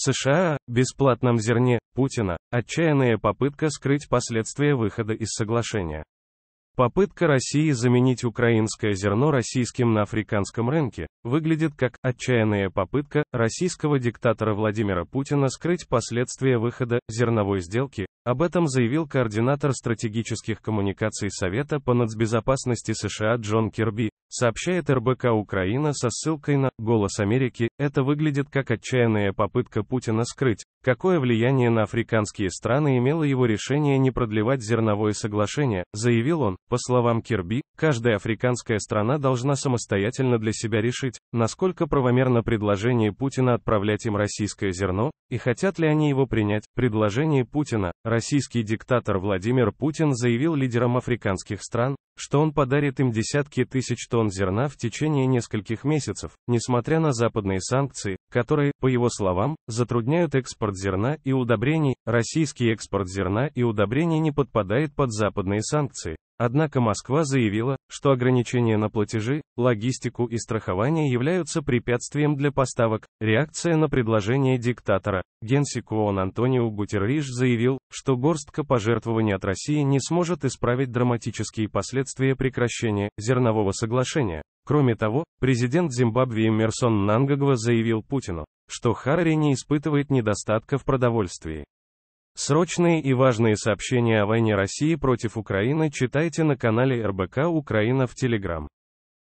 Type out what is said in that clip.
США, бесплатном зерне, Путина, отчаянная попытка скрыть последствия выхода из соглашения. Попытка России заменить украинское зерно российским на африканском рынке выглядит как отчаянная попытка российского диктатора Владимира Путина скрыть последствия выхода зерновой сделки. Об этом заявил координатор стратегических коммуникаций Совета по нацбезопасности США Джон Кирби, сообщает РБК Украина со ссылкой на «Голос Америки», это выглядит как отчаянная попытка Путина скрыть, Какое влияние на африканские страны имело его решение не продлевать зерновое соглашение, заявил он, по словам Кирби, каждая африканская страна должна самостоятельно для себя решить, насколько правомерно предложение Путина отправлять им российское зерно, и хотят ли они его принять. Предложение Путина, российский диктатор Владимир Путин заявил лидерам африканских стран, что он подарит им десятки тысяч тонн зерна в течение нескольких месяцев, несмотря на западные санкции, которые, по его словам, затрудняют экспорт экспорт зерна и удобрений, российский экспорт зерна и удобрений не подпадает под западные санкции. Однако Москва заявила, что ограничения на платежи, логистику и страхование являются препятствием для поставок. Реакция на предложение диктатора. Генсек ООН Антонио Гутерриш заявил, что горстка пожертвований от России не сможет исправить драматические последствия прекращения зернового соглашения. Кроме того, президент Зимбабве Эмерсон Нангагва заявил Путину, что Харри не испытывает недостатка в продовольствии. Срочные и важные сообщения о войне России против Украины читайте на канале РБК Украина в Телеграм.